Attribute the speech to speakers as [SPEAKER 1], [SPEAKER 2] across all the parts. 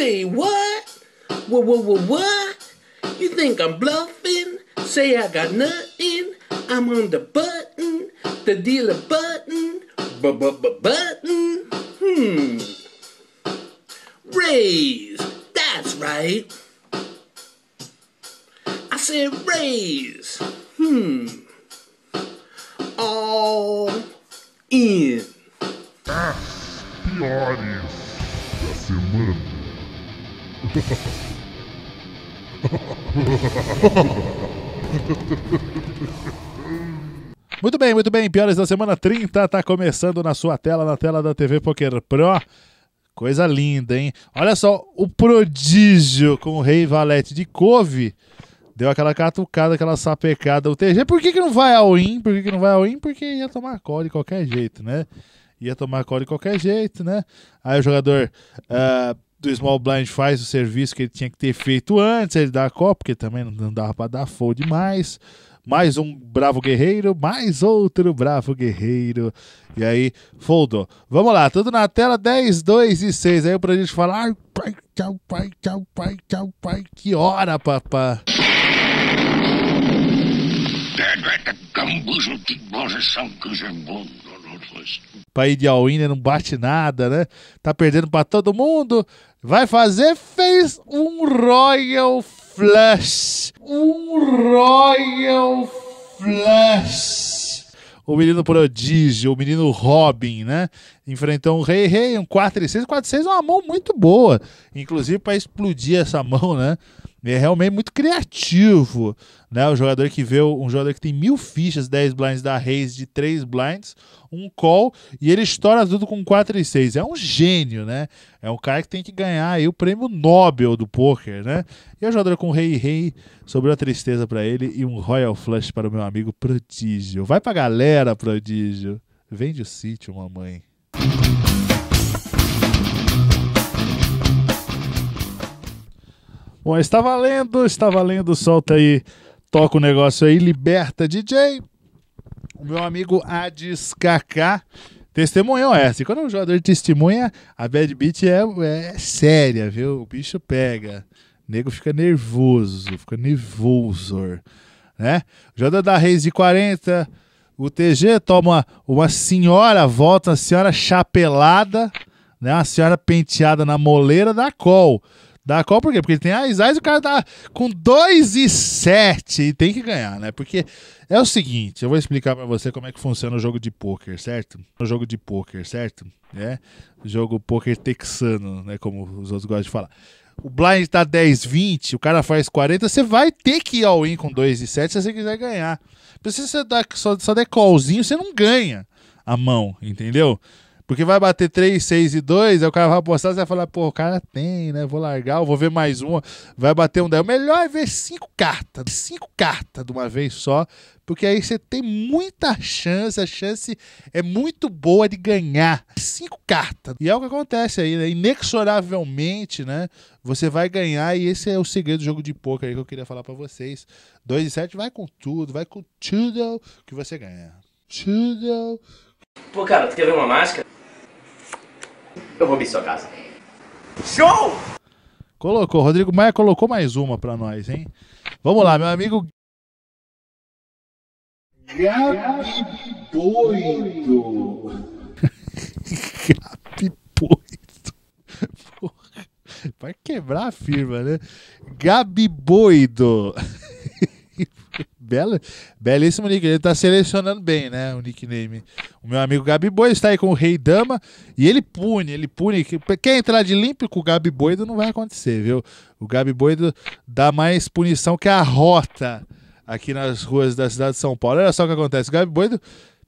[SPEAKER 1] Say what? What, what, what, what? You think I'm bluffing? Say I got nothing? I'm on the button, the dealer button, b b b button. Hmm. Raise. That's right. I said raise. Hmm. All in. Ask the audience. That's your Muito bem, muito bem. Piores da semana 30 está começando na sua tela, na tela da TV Poker Pro. Coisa linda, hein? Olha só o prodígio com o Rei Valete de couve Deu aquela catucada, aquela sapecada. O TG, por que, que não vai ao in? Por que, que não vai ao in? Porque ia tomar call de qualquer jeito, né? Ia tomar call de qualquer jeito, né? Aí o jogador. Uh do Small Blind faz o serviço que ele tinha que ter feito antes, ele dá a copa, porque também não dava para dar fold demais. Mais um bravo guerreiro, mais outro bravo guerreiro. E aí, foldou. Vamos lá, tudo na tela, 10, 2 e 6. Aí pra gente falar, ai, pai, tchau, pai, tchau, pai, tchau, pai, que hora, papá. É Gambus, que são que ir de all né, não bate nada, né? Tá perdendo para todo mundo. Vai fazer, fez um Royal Flush. Um Royal Flush. O menino prodígio, o menino Robin, né? Enfrentou um rei, rei, um 4 e 6. 4 e 6 é uma mão muito boa. Inclusive para explodir essa mão, né? é realmente muito criativo, né? O jogador que vê um jogador que tem mil fichas, 10 blinds da Reis de 3 blinds, um call e ele estoura tudo com 4 e 6. É um gênio, né? É um cara que tem que ganhar aí o prêmio Nobel do poker, né? E o jogador com rei e rei sobrou a tristeza para ele e um Royal Flush para o meu amigo Prodígio. Vai pra galera, Prodígio. Vende o sítio, mamãe. Bom, está valendo, está valendo, solta aí, toca o negócio aí, liberta DJ. O meu amigo Adis Kaká testemunhou essa. É assim, e quando um jogador testemunha, a bad beat é, é séria, viu? O bicho pega. O nego fica nervoso, fica nervoso, né? Jogador da Reis de 40, o TG toma uma senhora volta, uma senhora chapelada, né? Uma senhora penteada na moleira da Col. Da qual por quê? Porque ele tem a Isais e o cara tá com 2 e 7 e tem que ganhar, né? Porque é o seguinte, eu vou explicar para você como é que funciona o jogo de pôquer, certo? O jogo de pôquer, certo? É, jogo pôquer texano, né, como os outros gostam de falar. O blind tá 10, 20, o cara faz 40, você vai ter que ir ao in com 2 e 7 se você quiser ganhar. Porque se você dá, só, só der callzinho, você não ganha a mão, entendeu? Porque vai bater 3, 6 e 2, aí o cara vai apostar, você vai falar, pô, o cara tem, né? Vou largar, vou ver mais uma, vai bater um 10. O melhor é ver cinco cartas, cinco cartas de uma vez só, porque aí você tem muita chance, a chance é muito boa de ganhar. Cinco cartas. E é o que acontece aí, né? Inexoravelmente, né? Você vai ganhar e esse é o segredo do jogo de poker aí que eu queria falar para vocês. 2 e 7 vai com tudo, vai com tudo que você ganha. Tudo. Pô, cara, tu quer ver uma máscara? Eu vou vir sua casa. Show! Colocou, Rodrigo Maia colocou mais uma pra nós, hein? Vamos lá, meu amigo. Gabi doido. Gabi doido. Vai quebrar a firma, né? Gabi Boido bela, belíssimo nick. Ele tá selecionando bem, né? O nickname. O meu amigo Gabi Boi está aí com o Rei Dama e ele pune, ele pune. Quer entrar de limpo com o Gabi Boido não vai acontecer, viu? O Gabi Boido dá mais punição que a rota aqui nas ruas da cidade de São Paulo. Olha só o que acontece. O Gabi Boido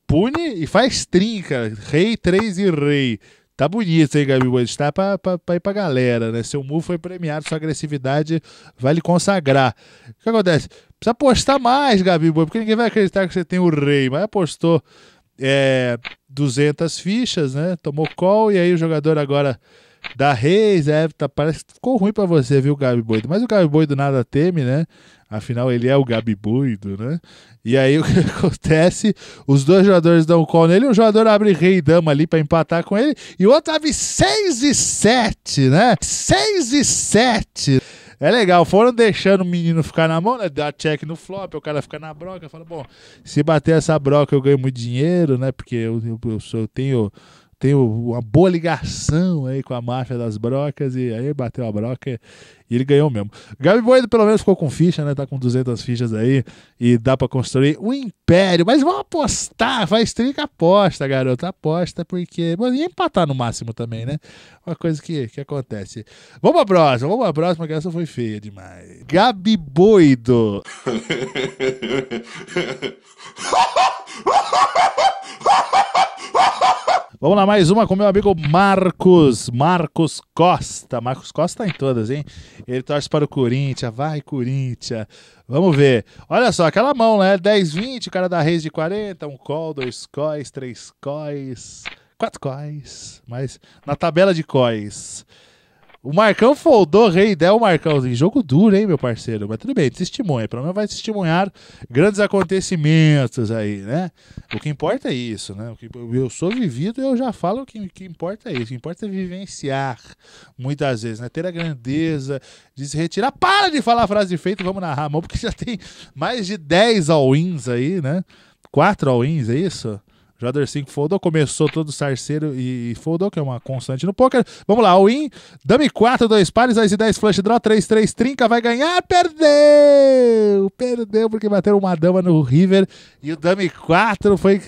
[SPEAKER 1] pune e faz trinca. Rei 3 e Rei. Tá bonito, hein, Gabigol? A gente tá pra, pra, pra ir pra galera, né? Seu Mu foi premiado, sua agressividade vai lhe consagrar. O que acontece? Precisa apostar mais, Gabigol, porque ninguém vai acreditar que você tem o rei, mas apostou é, 200 fichas, né? Tomou call e aí o jogador agora da Reis, é, tá, parece que ficou ruim para você, viu, Gabi Boido? Mas o Gabi Boido nada teme, né? Afinal, ele é o Gabi Boido, né? E aí o que acontece? Os dois jogadores dão um call nele, um jogador abre rei e dama ali para empatar com ele, e o outro abre 6 e 7, né? 6 e 7. É legal, foram deixando o menino ficar na mão, né? Dá check no flop, o cara fica na broca, fala, bom, se bater essa broca eu ganho muito dinheiro, né? Porque eu, eu, eu, eu tenho tem uma boa ligação aí com a máfia das brocas, e aí bateu a broca e ele ganhou mesmo. Gabi Boedo pelo menos ficou com ficha, né? Tá com 200 fichas aí e dá para construir um império, mas vamos apostar, faz trinca aposta, garoto, aposta, porque... Bom, e empatar no máximo também, né? Uma coisa que, que acontece. Vamos pra próxima, vamos pra próxima, que essa foi feia demais. Gabi Boedo. Vamos lá, mais uma com meu amigo Marcos. Marcos Costa. Marcos Costa tá em todas, hein? Ele torce para o Corinthians. Vai, Corinthians. Vamos ver. Olha só, aquela mão, né? 10, 20, o cara da Reis de 40, um call, dois cois, três cois, quatro cois. Mas na tabela de cois. O Marcão foldou rei Del Marcãozinho. Jogo duro, hein, meu parceiro? Mas tudo bem, testemunha. Pelo menos vai testemunhar grandes acontecimentos aí, né? O que importa é isso, né? O que eu sou vivido eu já falo que o que importa é isso. O que importa é vivenciar, muitas vezes, né? Ter a grandeza de se retirar. Para de falar a frase de feito, vamos narrar a mão, porque já tem mais de 10 all-ins aí, né? 4 all-ins, é isso? Jogador 5 foldou, começou todo sarceiro e, e foldou, que é uma constante no poker. Vamos lá, all-in, dame 4, 2 pares, 2 e 10, flush draw, 3, 3, trinca, vai ganhar, perdeu! Perdeu porque bateu uma dama no river e o dame 4 foi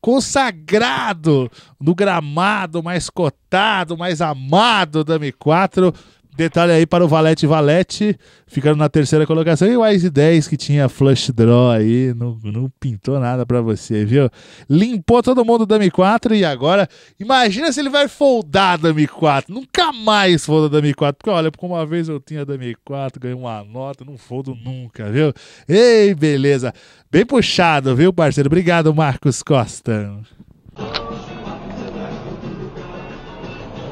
[SPEAKER 1] consagrado no gramado mais cotado, mais amado, dame 4. Detalhe aí para o Valete Valete, ficando na terceira colocação. E o Wise 10, que tinha flush draw aí, não, não pintou nada para você, viu? Limpou todo mundo da M4 e agora, imagina se ele vai foldar da M4. Nunca mais folda da M4, porque olha, como uma vez eu tinha da M4, ganhei uma nota, não foldo nunca, viu? Ei, beleza. Bem puxado, viu, parceiro? Obrigado, Marcos Costa.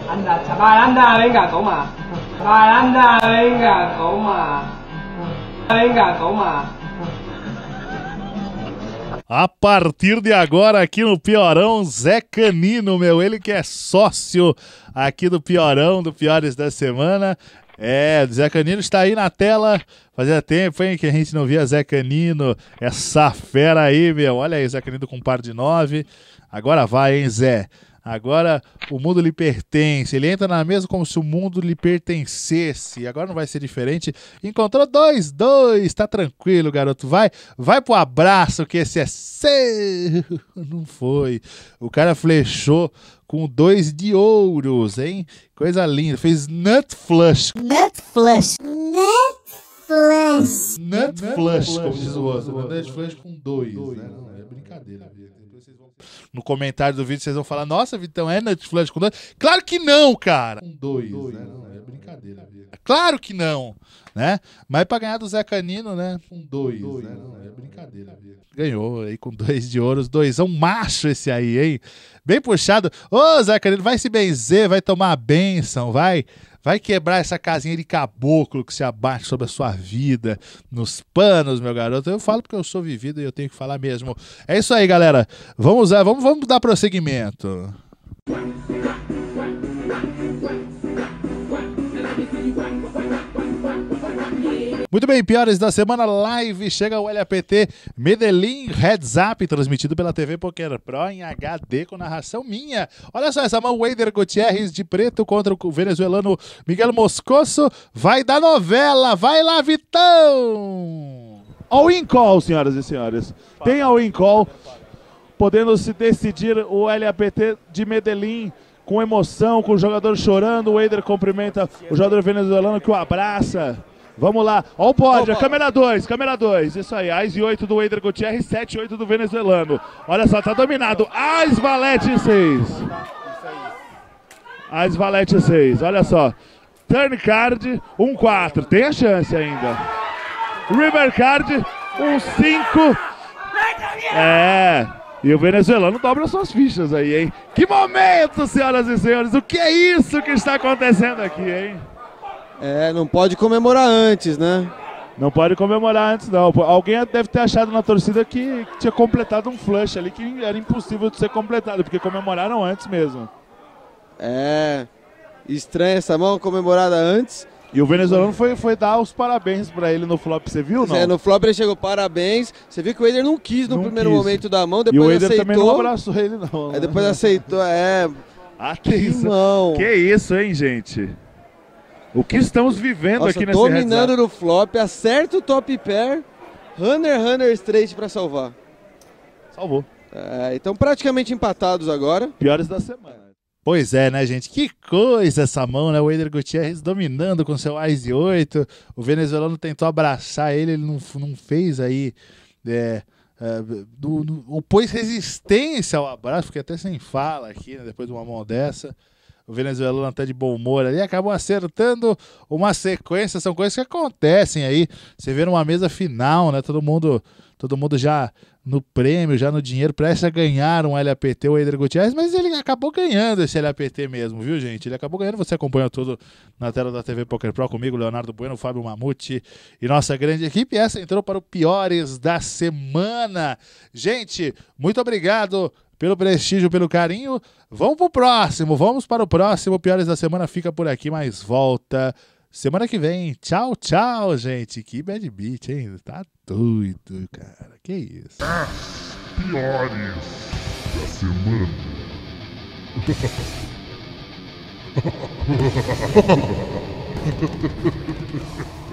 [SPEAKER 1] Anda, chaval, anda, venga, toma. Vai anda, venga, toma, venga, toma. A partir de agora, aqui no Piorão, Zé Canino, meu, ele que é sócio aqui do Piorão, do Piores da Semana. É, Zé Canino está aí na tela. Fazia tempo, hein, que a gente não via Zé Canino, essa fera aí, meu. Olha aí, Zé Canino com um par de nove. Agora vai, hein, Zé. Agora o mundo lhe pertence. Ele entra na mesa como se o mundo lhe pertencesse. Agora não vai ser diferente. Encontrou dois, dois. Tá tranquilo, garoto. Vai, vai pro abraço que esse é seu. Não foi. O cara flechou com dois de ouros, hein? Coisa linda. Fez nut flush. Nut flush. Nut flush. Nut, nut flush, como diz né? o outro. Nut flush com dois, dois né? Não, né? é brincadeira. Assim. no comentário do vídeo, vocês vão falar: Nossa, Vitão, é Netflix com dois? Claro que não, cara! Com dois, dois, né? né? Não, é brincadeira. É. Claro que não! Né? Mas pra ganhar do Zé Canino, né? Com dois, dois, né? Não, né? é brincadeira. Ganhou aí com dois de ouros, um macho esse aí, hein? Bem puxado. Ô, Zé Canino, vai se benzer, vai tomar a benção, vai. Vai quebrar essa casinha de caboclo que se abate sobre a sua vida, nos panos, meu garoto. Eu falo porque eu sou vivido e eu tenho que falar mesmo. É isso aí, galera. Vamos lá, é, vamos, vamos dar prosseguimento. Muito bem, piores da semana, live chega o LAPT Medellín Heads Up, transmitido pela TV Poker Pro em HD com narração minha. Olha só essa mão, Wader Gutierrez de preto contra o venezuelano Miguel Moscoso. Vai da novela, vai lá, Vitão! All-in call, senhoras e senhores. Tem all-in call, podendo se decidir o LAPT de Medellín com emoção, com o jogador chorando. O Wader cumprimenta o jogador venezuelano que o abraça. Vamos lá. Olha o pódio, oh, câmera 2, câmera 2. Isso aí, AIS e 8 do Eider Gutierrez, 7 e 8 do venezuelano. Olha só, tá dominado. AIS Valete 6. AIS Valete 6, olha só. Turn card, 1, 4. Tem a chance ainda. River card, 1, 5. É. E o venezuelano dobra suas fichas aí, hein? Que momento, senhoras e senhores. O que é isso que está acontecendo aqui, hein? É, não pode comemorar antes, né? Não pode comemorar antes, não. Alguém deve ter achado na torcida que tinha completado um flush ali que era impossível de ser completado, porque comemoraram antes mesmo. É. Estranha essa mão comemorada antes. E o venezuelano foi, foi dar os parabéns para ele no flop, você viu, é, não? É, no flop ele chegou parabéns. Você viu que o Eder não quis no não primeiro quis. momento da mão, depois e o Eder aceitou. também não abraçou ele, não. Aí depois aceitou, é. Atenção. Ah, que, Que isso, hein, gente? O que estamos vivendo Nossa, aqui nessa Dominando no flop, acerta o top pair. Runner, runner straight para salvar. Salvou. É, então praticamente empatados agora. Piores da semana. Pois é, né, gente? Que coisa essa mão, né? O Eder Gutierrez dominando com seu Ice 8. O venezuelano tentou abraçar ele, ele não, não fez aí. É, é, do, do, opôs resistência ao abraço, fiquei até sem fala aqui, né? Depois de uma mão dessa o venezuelano até tá de bom humor ali, acabou acertando uma sequência, são coisas que acontecem aí. Você vê numa mesa final, né? Todo mundo, todo mundo já no prêmio, já no dinheiro, presta a ganhar um LAPT, o Eder Gutierrez, mas ele acabou ganhando esse LAPT mesmo, viu, gente? Ele acabou ganhando, você acompanha tudo na tela da TV Poker Pro comigo, Leonardo Bueno, Fábio Mamute e nossa grande equipe. Essa entrou para o Piores da Semana. Gente, muito obrigado pelo prestígio, pelo carinho. Vamos pro próximo, vamos para o próximo. Piores da semana fica por aqui, mas volta semana que vem. Tchau, tchau, gente. Que bad beat, hein? Tá doido, cara. Que isso. As piores da semana.